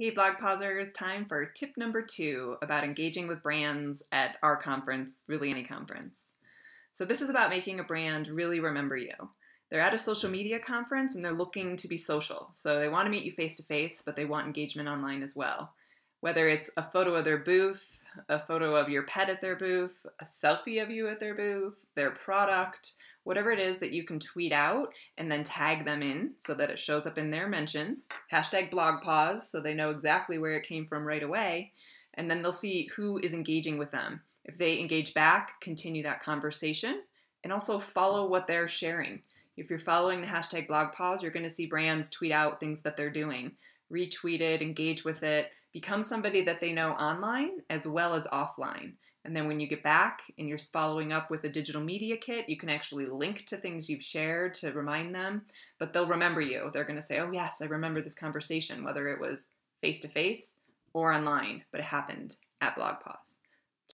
Hey, blog pausers, time for tip number two about engaging with brands at our conference, really any conference. So, this is about making a brand really remember you. They're at a social media conference and they're looking to be social. So, they want to meet you face to face, but they want engagement online as well. Whether it's a photo of their booth, a photo of your pet at their booth, a selfie of you at their booth, their product, whatever it is that you can tweet out and then tag them in so that it shows up in their mentions. Hashtag blog pause so they know exactly where it came from right away. And then they'll see who is engaging with them. If they engage back, continue that conversation and also follow what they're sharing. If you're following the hashtag blog pause, you're going to see brands tweet out things that they're doing, retweet it, engage with it, Become somebody that they know online as well as offline. And then when you get back and you're following up with a digital media kit, you can actually link to things you've shared to remind them, but they'll remember you. They're going to say, oh, yes, I remember this conversation, whether it was face to face or online, but it happened at Blog Pause.